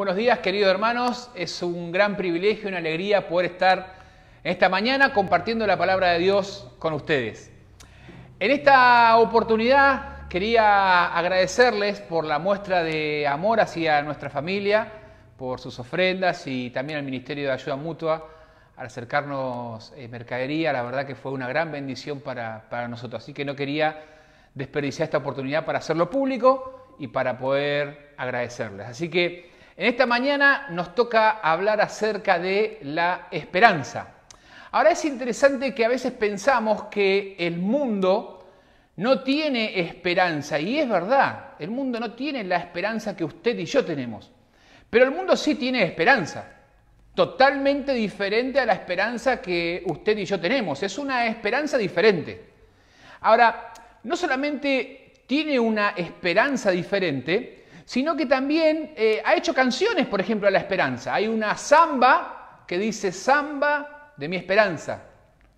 Buenos días, queridos hermanos. Es un gran privilegio, y una alegría poder estar esta mañana compartiendo la palabra de Dios con ustedes. En esta oportunidad quería agradecerles por la muestra de amor hacia nuestra familia, por sus ofrendas y también al Ministerio de Ayuda Mutua al acercarnos eh, mercadería. La verdad que fue una gran bendición para, para nosotros. Así que no quería desperdiciar esta oportunidad para hacerlo público y para poder agradecerles. Así que en esta mañana nos toca hablar acerca de la esperanza. Ahora es interesante que a veces pensamos que el mundo no tiene esperanza, y es verdad, el mundo no tiene la esperanza que usted y yo tenemos, pero el mundo sí tiene esperanza, totalmente diferente a la esperanza que usted y yo tenemos, es una esperanza diferente. Ahora, no solamente tiene una esperanza diferente, sino que también eh, ha hecho canciones, por ejemplo, a la esperanza. Hay una samba que dice samba de mi esperanza,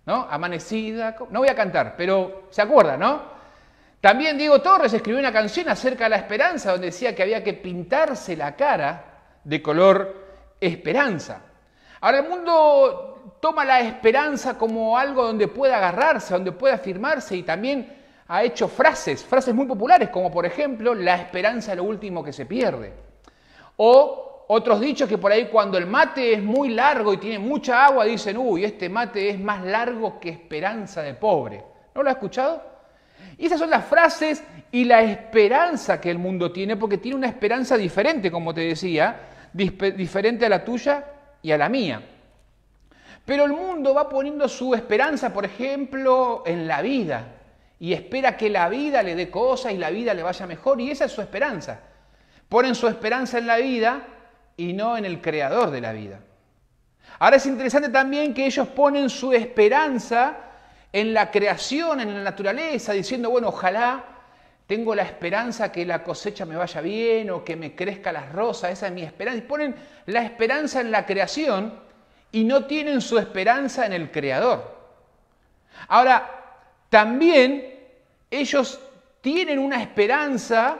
¿no? Amanecida, no voy a cantar, pero se acuerda, ¿no? También Diego Torres escribió una canción acerca de la esperanza, donde decía que había que pintarse la cara de color esperanza. Ahora el mundo toma la esperanza como algo donde puede agarrarse, donde puede afirmarse y también ha hecho frases, frases muy populares, como por ejemplo, la esperanza es lo último que se pierde. O otros dichos que por ahí cuando el mate es muy largo y tiene mucha agua, dicen, uy, este mate es más largo que esperanza de pobre. ¿No lo ha escuchado? Y esas son las frases y la esperanza que el mundo tiene, porque tiene una esperanza diferente, como te decía, diferente a la tuya y a la mía. Pero el mundo va poniendo su esperanza, por ejemplo, en la vida, y espera que la vida le dé cosas y la vida le vaya mejor y esa es su esperanza. Ponen su esperanza en la vida y no en el creador de la vida. Ahora es interesante también que ellos ponen su esperanza en la creación, en la naturaleza, diciendo, bueno, ojalá tengo la esperanza que la cosecha me vaya bien o que me crezca las rosas, esa es mi esperanza. Y ponen la esperanza en la creación y no tienen su esperanza en el creador. Ahora, también ellos tienen una esperanza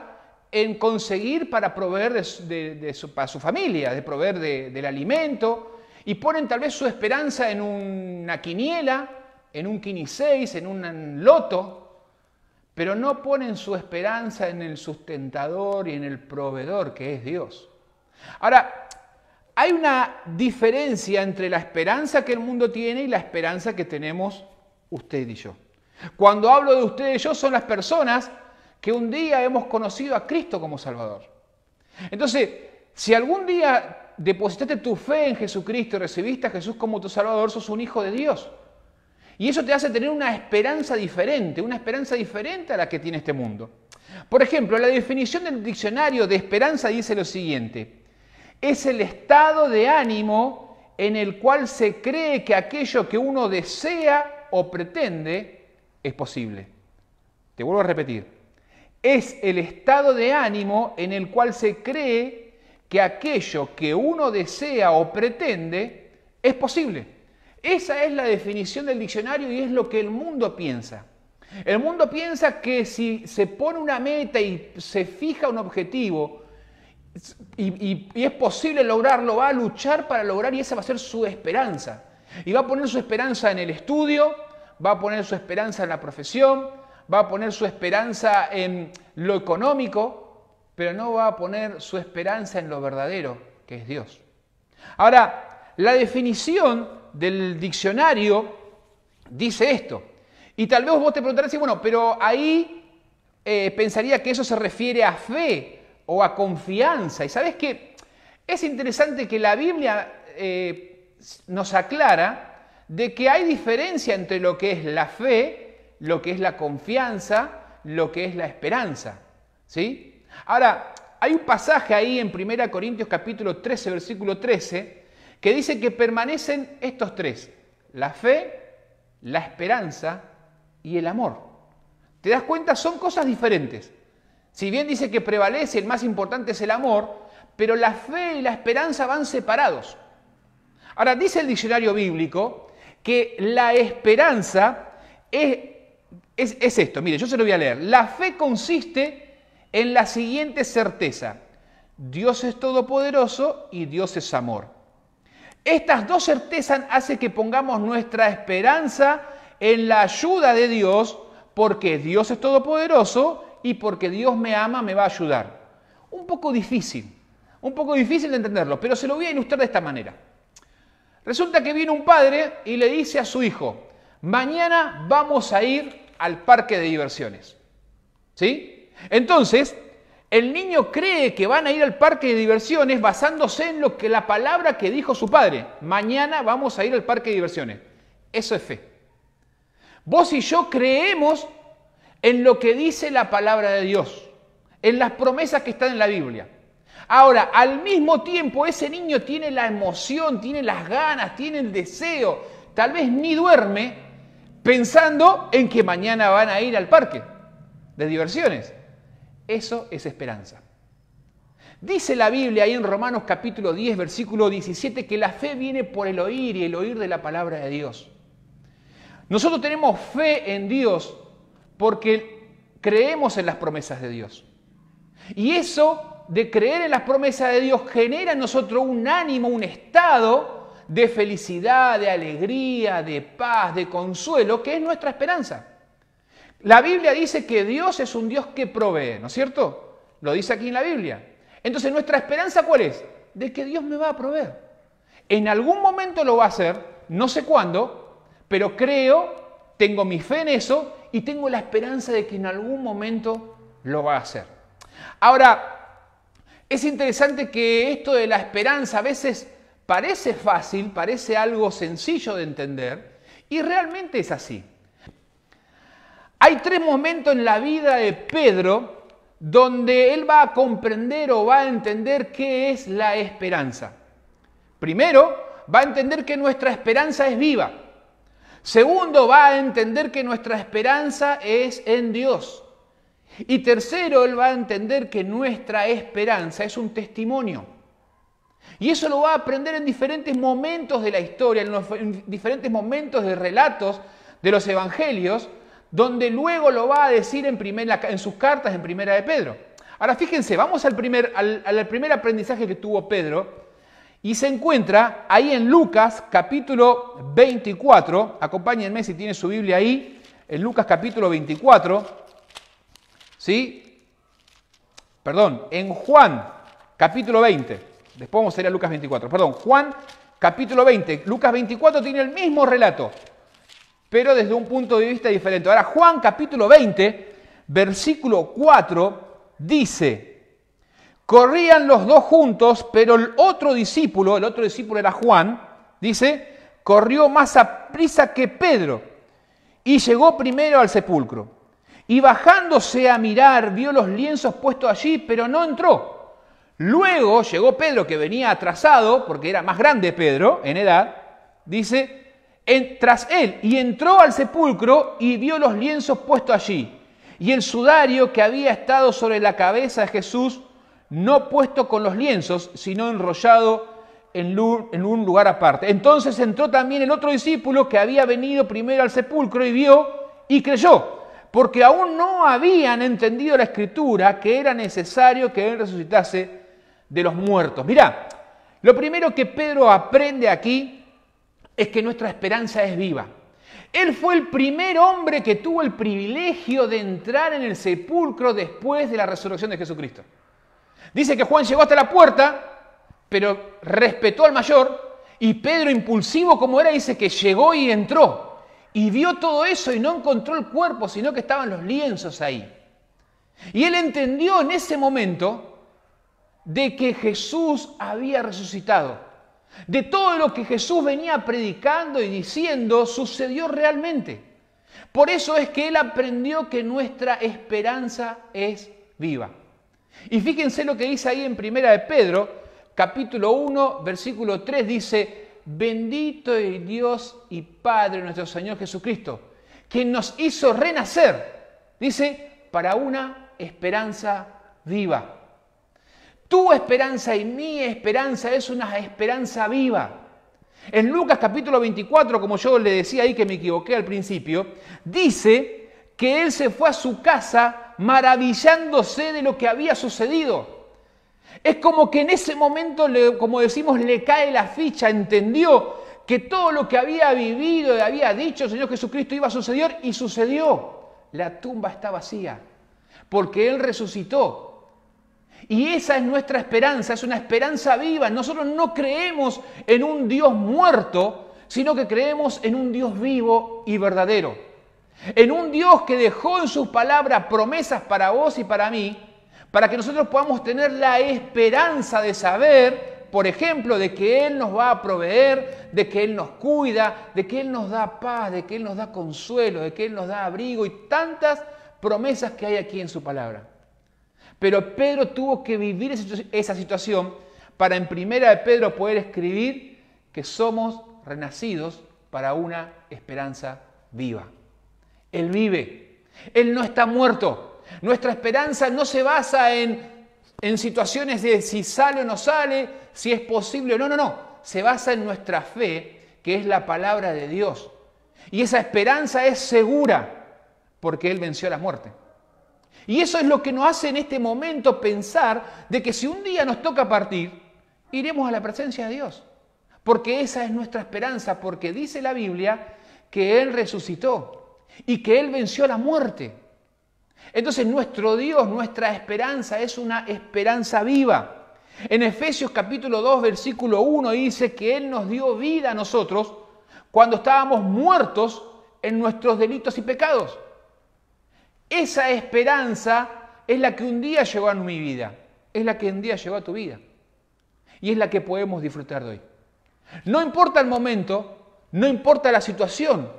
en conseguir para proveer de, su, para su familia, de proveer del alimento, y ponen tal vez su esperanza en una quiniela, en un quiniseis, en un loto, pero no ponen su esperanza en el sustentador y en el proveedor que es Dios. Ahora, hay una diferencia entre la esperanza que el mundo tiene y la esperanza que tenemos usted y yo. Cuando hablo de ustedes, yo son las personas que un día hemos conocido a Cristo como Salvador. Entonces, si algún día depositaste tu fe en Jesucristo y recibiste a Jesús como tu Salvador, sos un hijo de Dios. Y eso te hace tener una esperanza diferente, una esperanza diferente a la que tiene este mundo. Por ejemplo, la definición del diccionario de esperanza dice lo siguiente, es el estado de ánimo en el cual se cree que aquello que uno desea o pretende es posible. Te vuelvo a repetir, es el estado de ánimo en el cual se cree que aquello que uno desea o pretende es posible. Esa es la definición del diccionario y es lo que el mundo piensa. El mundo piensa que si se pone una meta y se fija un objetivo y, es posible lograrlo, va a luchar para lograr y esa va a ser su esperanza. Y va a poner su esperanza en el estudio, va a poner su esperanza en la profesión, va a poner su esperanza en lo económico, pero no va a poner su esperanza en lo verdadero, que es Dios. Ahora, la definición del diccionario dice esto. Y tal vez vos te preguntarás, bueno, pero ahí eh, pensaría que eso se refiere a fe o a confianza. Y sabes que es interesante que la Biblia eh, nos aclara de que hay diferencia entre lo que es la fe, lo que es la confianza, lo que es la esperanza. ¿sí? Ahora, hay un pasaje ahí en 1 Corintios capítulo 13, versículo 13, que dice que permanecen estos tres, la fe, la esperanza y el amor. ¿Te das cuenta? Son cosas diferentes. Si bien dice que prevalece, el más importante es el amor, pero la fe y la esperanza van separados. Ahora, dice el diccionario bíblico que la esperanza es, esto. Mire, yo se lo voy a leer. La fe consiste en la siguiente certeza. Dios es todopoderoso y Dios es amor. Estas dos certezas hacen que pongamos nuestra esperanza en la ayuda de Dios, porque Dios es todopoderoso y porque Dios me ama, me va a ayudar. Un poco difícil, un poco difícil de entenderlo, pero se lo voy a ilustrar de esta manera. Resulta que viene un padre y le dice a su hijo, mañana vamos a ir al parque de diversiones. ¿Sí? Entonces, el niño cree que van a ir al parque de diversiones basándose en lo que la palabra que dijo su padre. Mañana vamos a ir al parque de diversiones. Eso es fe. Vos y yo creemos en lo que dice la palabra de Dios, en las promesas que están en la Biblia. Ahora, al mismo tiempo, ese niño tiene la emoción, tiene las ganas, tiene el deseo. Tal vez ni duerme pensando en que mañana van a ir al parque de diversiones. Eso es esperanza. Dice la Biblia ahí en Romanos capítulo 10, versículo 17, que la fe viene por el oír y el oír de la palabra de Dios. Nosotros tenemos fe en Dios porque creemos en las promesas de Dios. Y eso de creer en las promesas de Dios genera en nosotros un ánimo, un estado de felicidad, de alegría, de paz, de consuelo, que es nuestra esperanza. La Biblia dice que Dios es un Dios que provee, ¿no es cierto? Lo dice aquí en la Biblia. Entonces, ¿nuestra esperanza cuál es? De que Dios me va a proveer. En algún momento lo va a hacer, no sé cuándo, pero creo, tengo mi fe en eso y tengo la esperanza de que en algún momento lo va a hacer. Ahora, es interesante que esto de la esperanza a veces parece fácil, parece algo sencillo de entender, y realmente es así. Hay tres momentos en la vida de Pedro donde él va a comprender o va a entender qué es la esperanza. Primero, va a entender que nuestra esperanza es viva. Segundo, va a entender que nuestra esperanza es en Dios. Y tercero, él va a entender que nuestra esperanza es un testimonio. Y eso lo va a aprender en diferentes momentos de la historia, en, diferentes momentos de relatos de los evangelios, donde luego lo va a decir en, sus cartas en primera de Pedro. Ahora fíjense, vamos al primer, primer aprendizaje que tuvo Pedro y se encuentra ahí en Lucas capítulo 24, acompáñenme si tiene su Biblia ahí, en Lucas capítulo 24. ¿Sí? Perdón, en Juan capítulo 20, después vamos a ir a Lucas 24, perdón, Juan capítulo 20, Lucas 24 tiene el mismo relato, pero desde un punto de vista diferente. Ahora, Juan capítulo 20, versículo 4, dice, corrían los dos juntos, pero el otro discípulo, el otro discípulo era Juan, dice, corrió más a prisa que Pedro y llegó primero al sepulcro. Y bajándose a mirar, vio los lienzos puestos allí, pero no entró. Luego llegó Pedro, que venía atrasado, porque era más grande Pedro en edad, dice, tras él, y entró al sepulcro y vio los lienzos puestos allí, y el sudario que había estado sobre la cabeza de Jesús, no puesto con los lienzos, sino enrollado en, un lugar aparte. Entonces entró también el otro discípulo que había venido primero al sepulcro y vio y creyó porque aún no habían entendido la escritura que era necesario que Él resucitase de los muertos. Mirá, lo primero que Pedro aprende aquí es que nuestra esperanza es viva. Él fue el primer hombre que tuvo el privilegio de entrar en el sepulcro después de la resurrección de Jesucristo. Dice que Juan llegó hasta la puerta, pero respetó al mayor, y Pedro, impulsivo como era, dice que llegó y entró y vio todo eso y no encontró el cuerpo, sino que estaban los lienzos ahí. Y él entendió en ese momento de que Jesús había resucitado. De todo lo que Jesús venía predicando y diciendo sucedió realmente. Por eso es que él aprendió que nuestra esperanza es viva. Y fíjense lo que dice ahí en Primera de Pedro, capítulo 1, versículo 3 dice, bendito es Dios y Padre nuestro Señor Jesucristo, quien nos hizo renacer, dice, para una esperanza viva. Tu esperanza y mi esperanza es una esperanza viva. En Lucas capítulo 24, como yo le decía ahí que me equivoqué al principio, dice que él se fue a su casa maravillándose de lo que había sucedido. Es como que en ese momento, como decimos, le cae la ficha, entendió que todo lo que había vivido y había dicho el Señor Jesucristo iba a suceder y sucedió. La tumba está vacía porque Él resucitó. Y esa es nuestra esperanza, es una esperanza viva. Nosotros no creemos en un Dios muerto, sino que creemos en un Dios vivo y verdadero. En un Dios que dejó en sus palabras promesas para vos y para mí, para que nosotros podamos tener la esperanza de saber, por ejemplo, de que Él nos va a proveer, de que Él nos cuida, de que Él nos da paz, de que Él nos da consuelo, de que Él nos da abrigo y tantas promesas que hay aquí en su palabra. Pero Pedro tuvo que vivir esa situación para en primera de Pedro poder escribir que somos renacidos para una esperanza viva. Él vive, Él no está muerto. Nuestra esperanza no se basa en, situaciones de si sale o no sale, si es posible o no, no, no. Se basa en nuestra fe, que es la palabra de Dios. Y esa esperanza es segura, porque Él venció la muerte. Y eso es lo que nos hace en este momento pensar de que si un día nos toca partir, iremos a la presencia de Dios. Porque esa es nuestra esperanza, porque dice la Biblia que Él resucitó y que Él venció la muerte. Entonces nuestro Dios, nuestra esperanza es una esperanza viva. En Efesios capítulo 2, versículo 1 dice que Él nos dio vida a nosotros cuando estábamos muertos en nuestros delitos y pecados. Esa esperanza es la que un día llegó a mi vida, es la que un día llegó a tu vida y es la que podemos disfrutar de hoy. No importa el momento, no importa la situación,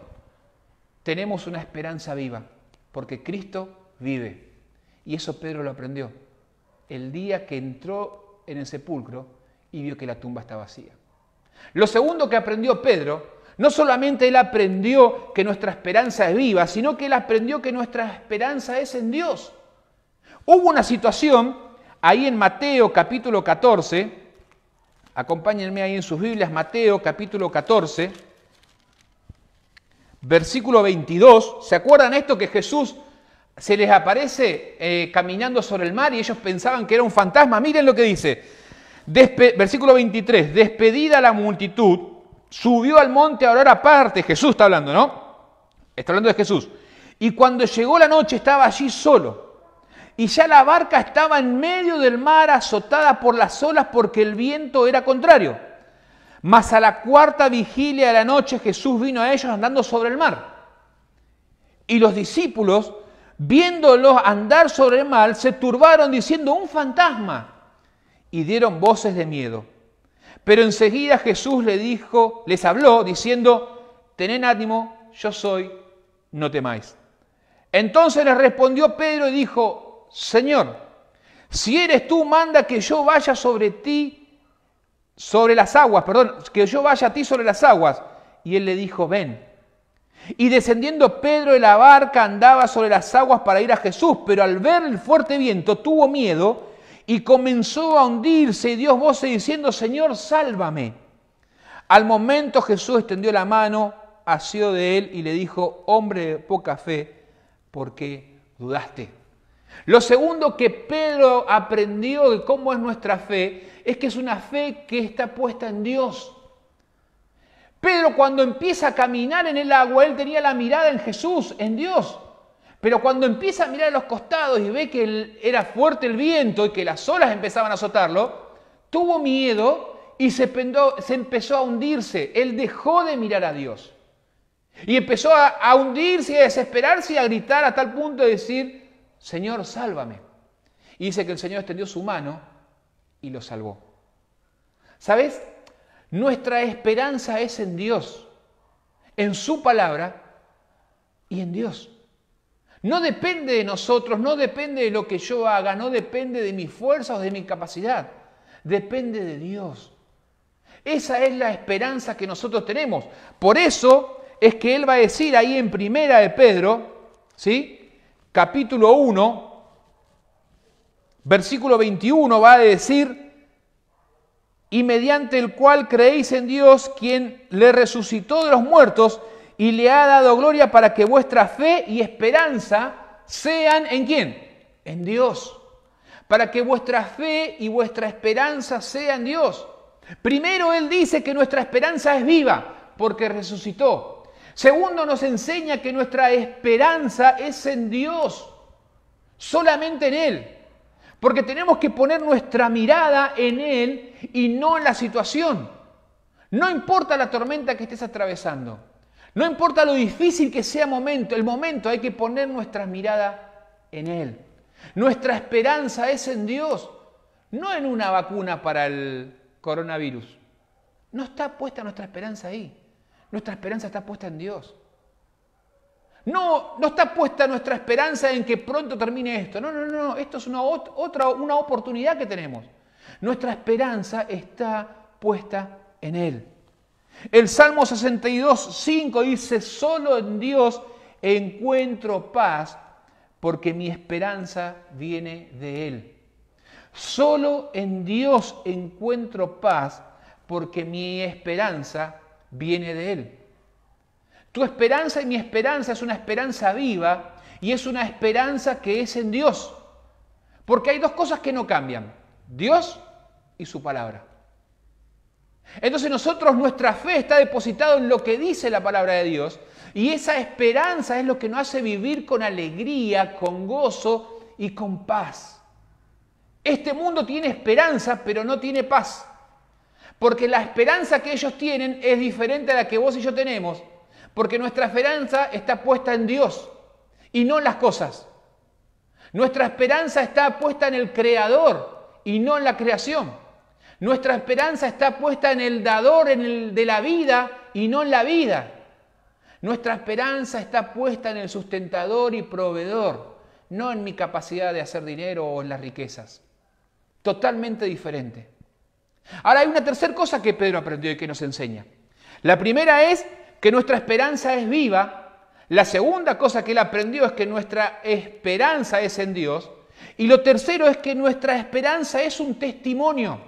tenemos una esperanza viva porque Cristo vive. Y eso Pedro lo aprendió el día que entró en el sepulcro y vio que la tumba está vacía. Lo segundo que aprendió Pedro, no solamente él aprendió que nuestra esperanza es viva, sino que él aprendió que nuestra esperanza es en Dios. Hubo una situación ahí en Mateo capítulo 14, acompáñenme ahí en sus Biblias, Mateo capítulo 14, versículo 22, ¿se acuerdan esto que Jesús se les aparece eh, caminando sobre el mar y ellos pensaban que era un fantasma. Miren lo que dice. versículo 23, despedida la multitud, subió al monte a orar aparte. Jesús está hablando, ¿no? Está hablando de Jesús. Y cuando llegó la noche estaba allí solo. Y ya la barca estaba en medio del mar azotada por las olas porque el viento era contrario. Mas a la cuarta vigilia de la noche Jesús vino a ellos andando sobre el mar. Y los discípulos viéndolos andar sobre el mal, se turbaron diciendo un fantasma y dieron voces de miedo. Pero enseguida Jesús les dijo, les habló diciendo, tened ánimo, yo soy, no temáis. Entonces les respondió Pedro y dijo, Señor, si eres tú, manda que yo vaya sobre ti, sobre las aguas, perdón, que yo vaya a ti sobre las aguas. Y él le dijo, ven. Y descendiendo Pedro de la barca andaba sobre las aguas para ir a Jesús, pero al ver el fuerte viento tuvo miedo y comenzó a hundirse y dio voces diciendo, Señor, sálvame. Al momento Jesús extendió la mano, asió de él y le dijo, hombre de poca fe, ¿por qué dudaste? Lo segundo que Pedro aprendió de cómo es nuestra fe es que es una fe que está puesta en Dios. Pedro cuando empieza a caminar en el agua, él tenía la mirada en Jesús, en Dios. Pero cuando empieza a mirar a los costados y ve que era fuerte el viento y que las olas empezaban a azotarlo, tuvo miedo y se, empezó a hundirse. Él dejó de mirar a Dios. Y empezó a, hundirse y a desesperarse y a gritar a tal punto de decir, Señor, sálvame. Y dice que el Señor extendió su mano y lo salvó. ¿Sabes? Nuestra esperanza es en Dios, en su palabra y en Dios. No depende de nosotros, no depende de lo que yo haga, no depende de mis fuerzas o de mi capacidad, depende de Dios. Esa es la esperanza que nosotros tenemos. Por eso es que él va a decir ahí en primera de Pedro, ¿sí? Capítulo 1, versículo 21 va a decir, y mediante el cual creéis en Dios, quien le resucitó de los muertos y le ha dado gloria para que vuestra fe y esperanza sean en quién? En Dios. Para que vuestra fe y vuestra esperanza sean en Dios. Primero Él dice que nuestra esperanza es viva porque resucitó. Segundo nos enseña que nuestra esperanza es en Dios, solamente en Él. Porque tenemos que poner nuestra mirada en Él y no en la situación. No importa la tormenta que estés atravesando. No importa lo difícil que sea momento, el momento hay que poner nuestra mirada en Él. Nuestra esperanza es en Dios, no en una vacuna para el coronavirus. No está puesta nuestra esperanza ahí. Nuestra esperanza está puesta en Dios. No, no está puesta nuestra esperanza en que pronto termine esto. No, no, no, esto es una, otra, una oportunidad que tenemos. Nuestra esperanza está puesta en Él. El Salmo 62, 5 dice, solo en Dios encuentro paz porque mi esperanza viene de Él. Solo en Dios encuentro paz porque mi esperanza viene de Él. Tu esperanza y mi esperanza es una esperanza viva y es una esperanza que es en Dios. Porque hay dos cosas que no cambian, Dios y su palabra. Entonces nosotros, nuestra fe está depositada en lo que dice la palabra de Dios y esa esperanza es lo que nos hace vivir con alegría, con gozo y con paz. Este mundo tiene esperanza, pero no tiene paz. Porque la esperanza que ellos tienen es diferente a la que vos y yo tenemos. Porque nuestra esperanza está puesta en Dios y no en las cosas. Nuestra esperanza está puesta en el Creador y no en la creación. Nuestra esperanza está puesta en el dador en el de la vida y no en la vida. Nuestra esperanza está puesta en el sustentador y proveedor, no en mi capacidad de hacer dinero o en las riquezas. Totalmente diferente. Ahora hay una tercera cosa que Pedro aprendió y que nos enseña. La primera es que nuestra esperanza es viva. La segunda cosa que él aprendió es que nuestra esperanza es en Dios. Y lo tercero es que nuestra esperanza es un testimonio.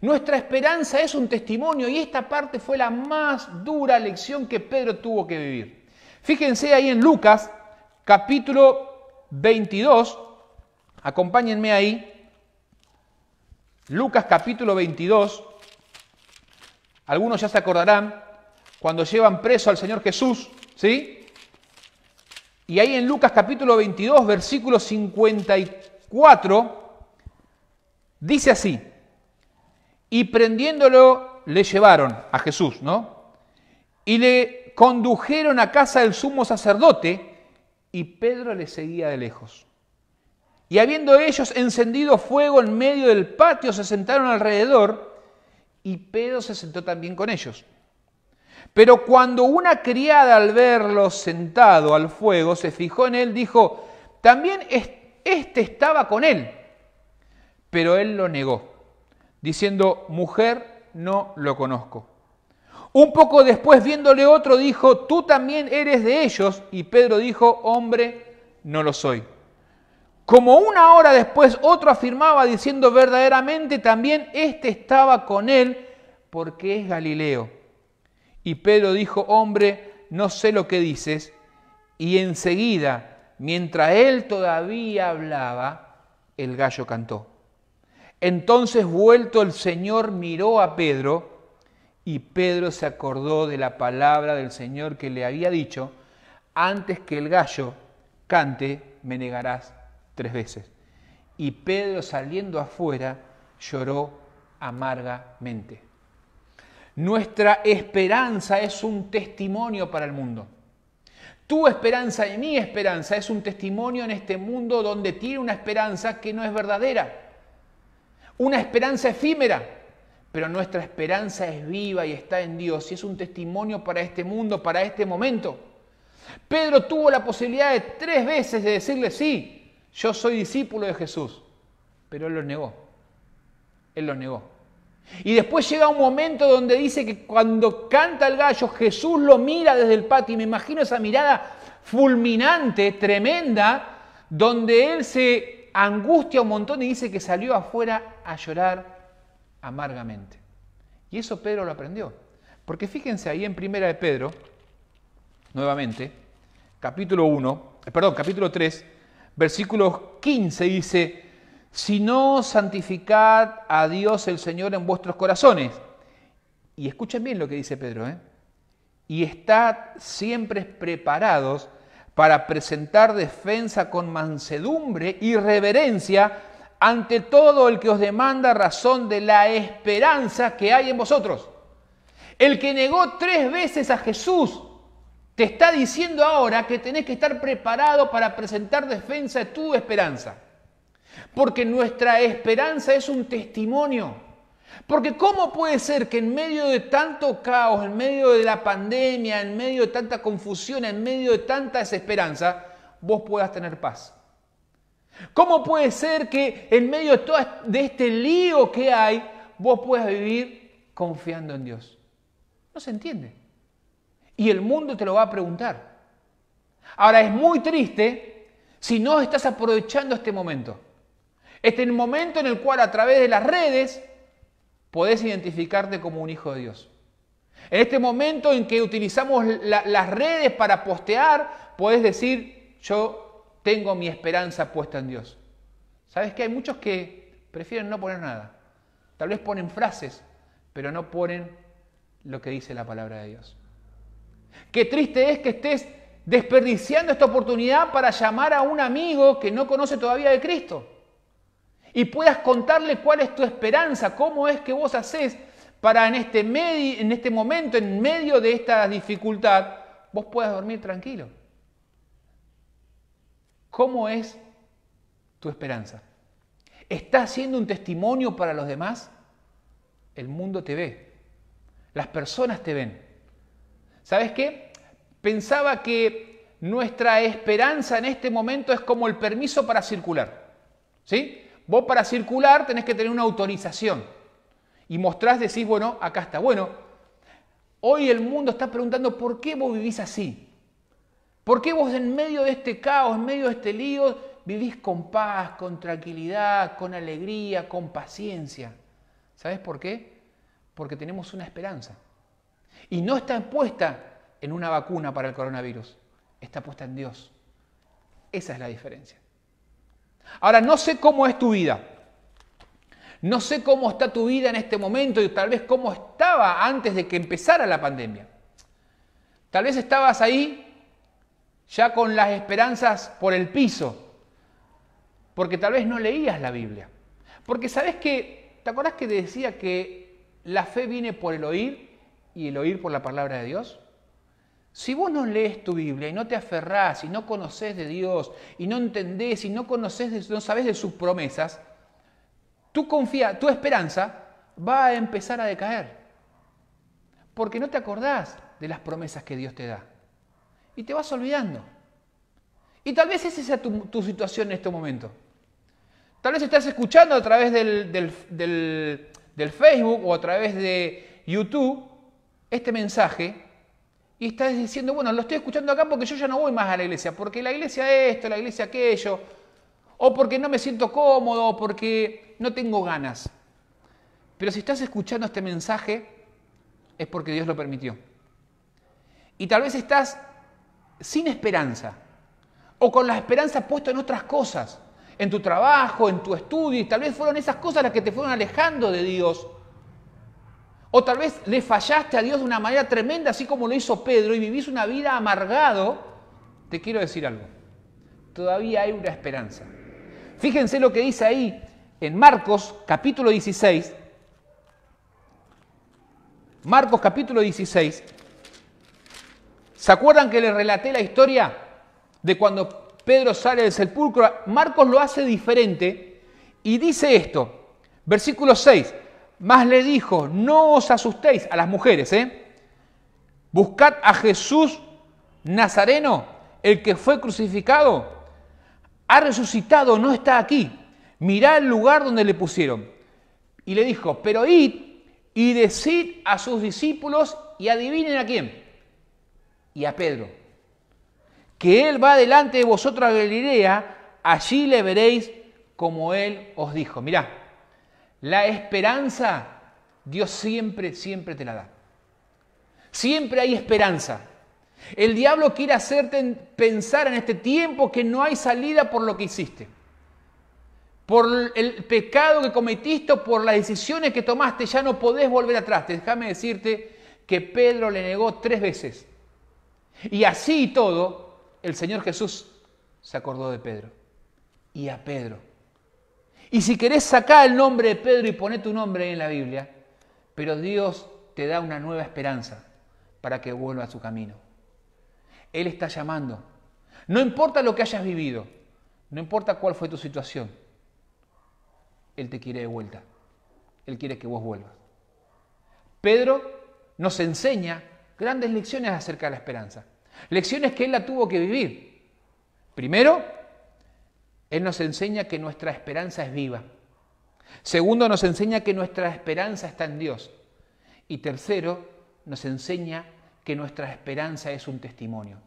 Nuestra esperanza es un testimonio y esta parte fue la más dura lección que Pedro tuvo que vivir. Fíjense ahí en Lucas capítulo 22, acompáñenme ahí. Lucas capítulo 22, algunos ya se acordarán, cuando llevan preso al Señor Jesús, ¿sí? Y ahí en Lucas capítulo 22, versículo 54, dice así, y prendiéndolo le llevaron a Jesús, ¿no? Y le condujeron a casa del sumo sacerdote y Pedro le seguía de lejos. Y habiendo ellos encendido fuego en medio del patio, se sentaron alrededor y Pedro se sentó también con ellos. Pero cuando una criada al verlo sentado al fuego se fijó en él, dijo, también éste estaba con él. Pero él lo negó, diciendo, mujer, no lo conozco. Un poco después, viéndole otro, dijo, tú también eres de ellos. Y Pedro dijo, hombre, no lo soy. Como una hora después, otro afirmaba diciendo verdaderamente, también este estaba con él porque es Galileo. Y Pedro dijo, hombre, no sé lo que dices. Y enseguida, mientras él todavía hablaba, el gallo cantó. Entonces vuelto el Señor miró a Pedro y Pedro se acordó de la palabra del Señor que le había dicho, antes que el gallo cante, me negarás tres veces. Y Pedro saliendo afuera lloró amargamente. Nuestra esperanza es un testimonio para el mundo. Tu esperanza y mi esperanza es un testimonio en este mundo donde tiene una esperanza que no es verdadera, una esperanza efímera, pero nuestra esperanza es viva y está en Dios y es un testimonio para este mundo, para este momento. Pedro tuvo la posibilidad de tres veces de decirle, sí, yo soy discípulo de Jesús, pero él lo negó, él lo negó. Y después llega un momento donde dice que cuando canta el gallo, Jesús lo mira desde el patio. Y me imagino esa mirada fulminante, tremenda, donde él se angustia un montón y dice que salió afuera a llorar amargamente. Y eso Pedro lo aprendió. Porque fíjense ahí en Primera de Pedro, nuevamente, capítulo 1, eh, perdón, capítulo 3, versículo 15 dice, sino santificad a Dios el Señor en vuestros corazones. Y escuchen bien lo que dice Pedro, ¿eh? y estad siempre preparados para presentar defensa con mansedumbre y reverencia ante todo el que os demanda razón de la esperanza que hay en vosotros. El que negó tres veces a Jesús te está diciendo ahora que tenés que estar preparado para presentar defensa de tu esperanza. Porque nuestra esperanza es un testimonio. Porque ¿cómo puede ser que en medio de tanto caos, en medio de la pandemia, en medio de tanta confusión, en medio de tanta desesperanza, vos puedas tener paz? ¿Cómo puede ser que en medio de todo de este lío que hay, vos puedas vivir confiando en Dios? No se entiende. Y el mundo te lo va a preguntar. Ahora es muy triste si no estás aprovechando este momento. Este es el momento en el cual a través de las redes podés identificarte como un hijo de Dios. En este momento en que utilizamos las redes para postear, podés decir, yo tengo mi esperanza puesta en Dios. ¿Sabes que Hay muchos que prefieren no poner nada. Tal vez ponen frases, pero no ponen lo que dice la palabra de Dios. Qué triste es que estés desperdiciando esta oportunidad para llamar a un amigo que no conoce todavía de Cristo y puedas contarle cuál es tu esperanza, cómo es que vos haces para en este, en este momento, en medio de esta dificultad, vos puedas dormir tranquilo. ¿Cómo es tu esperanza? ¿Estás siendo un testimonio para los demás? El mundo te ve, las personas te ven. ¿Sabes qué? Pensaba que nuestra esperanza en este momento es como el permiso para circular. ¿Sí? Vos para circular tenés que tener una autorización. Y mostrás, decís, bueno, acá está. Bueno, hoy el mundo está preguntando por qué vos vivís así. ¿Por qué vos en medio de este caos, en medio de este lío, vivís con paz, con tranquilidad, con alegría, con paciencia? ¿Sabes por qué? Porque tenemos una esperanza. Y no está puesta en una vacuna para el coronavirus, está puesta en Dios. Esa es la diferencia. Ahora, no sé cómo es tu vida. No sé cómo está tu vida en este momento y tal vez cómo estaba antes de que empezara la pandemia. Tal vez estabas ahí ya con las esperanzas por el piso, porque tal vez no leías la Biblia. Porque sabes que, ¿te acordás que te decía que la fe viene por el oír y el oír por la palabra de Dios? Si vos no lees tu Biblia y no te aferrás y no conoces de Dios y no entendés y no conoces, no sabes de sus promesas, tu confía, tu esperanza va a empezar a decaer. Porque no te acordás de las promesas que Dios te da. Y te vas olvidando. Y tal vez esa sea tu, situación en este momento. Tal vez estás escuchando a través del, del Facebook o a través de YouTube este mensaje y estás diciendo, bueno, lo estoy escuchando acá porque yo ya no voy más a la iglesia, porque la iglesia esto, la iglesia aquello, o porque no me siento cómodo, o porque no tengo ganas. Pero si estás escuchando este mensaje, es porque Dios lo permitió. Y tal vez estás sin esperanza, o con la esperanza puesta en otras cosas, en tu trabajo, en tu estudio, y tal vez fueron esas cosas las que te fueron alejando de Dios o tal vez le fallaste a Dios de una manera tremenda, así como lo hizo Pedro, y vivís una vida amargado. Te quiero decir algo. Todavía hay una esperanza. Fíjense lo que dice ahí en Marcos capítulo 16. Marcos capítulo 16. ¿Se acuerdan que les relaté la historia de cuando Pedro sale del sepulcro? Marcos lo hace diferente y dice esto. Versículo 6. Más le dijo, no os asustéis a las mujeres, ¿eh? Buscad a Jesús Nazareno, el que fue crucificado. Ha resucitado, no está aquí. Mirá el lugar donde le pusieron. Y le dijo, pero id y decid a sus discípulos y adivinen a quién. Y a Pedro. Que él va delante de vosotros a Galilea, allí le veréis como él os dijo. Mirá. La esperanza, Dios siempre, siempre te la da. Siempre hay esperanza. El diablo quiere hacerte pensar en este tiempo que no hay salida por lo que hiciste, por el pecado que cometiste, por las decisiones que tomaste, ya no podés volver atrás. Déjame decirte que Pedro le negó tres veces. Y así y todo, el Señor Jesús se acordó de Pedro y a Pedro y si querés sacar el nombre de Pedro y poner tu nombre en la Biblia, pero Dios te da una nueva esperanza para que vuelva a su camino. Él está llamando. No importa lo que hayas vivido, no importa cuál fue tu situación, Él te quiere de vuelta. Él quiere que vos vuelvas. Pedro nos enseña grandes lecciones acerca de la esperanza. Lecciones que él la tuvo que vivir. Primero, él nos enseña que nuestra esperanza es viva. Segundo, nos enseña que nuestra esperanza está en Dios. Y tercero, nos enseña que nuestra esperanza es un testimonio.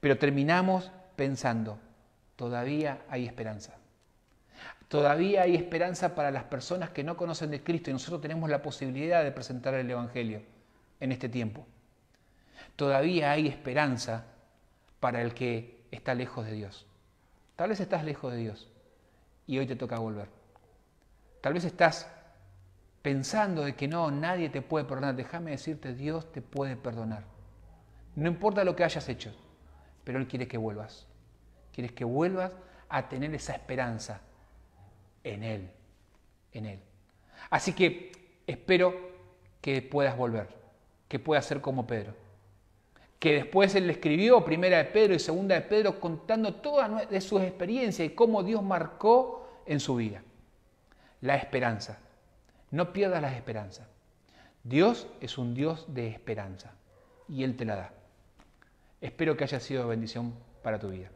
Pero terminamos pensando, todavía hay esperanza. Todavía hay esperanza para las personas que no conocen de Cristo y nosotros tenemos la posibilidad de presentar el Evangelio en este tiempo. Todavía hay esperanza para el que está lejos de Dios. Tal vez estás lejos de Dios y hoy te toca volver. Tal vez estás pensando de que no, nadie te puede perdonar. Déjame decirte, Dios te puede perdonar. No importa lo que hayas hecho, pero Él quiere que vuelvas. Quieres que vuelvas a tener esa esperanza en Él, en Él. Así que espero que puedas volver, que puedas ser como Pedro que después él escribió, primera de Pedro y segunda de Pedro, contando todas de sus experiencias y cómo Dios marcó en su vida. La esperanza. No pierdas la esperanza. Dios es un Dios de esperanza y Él te la da. Espero que haya sido bendición para tu vida.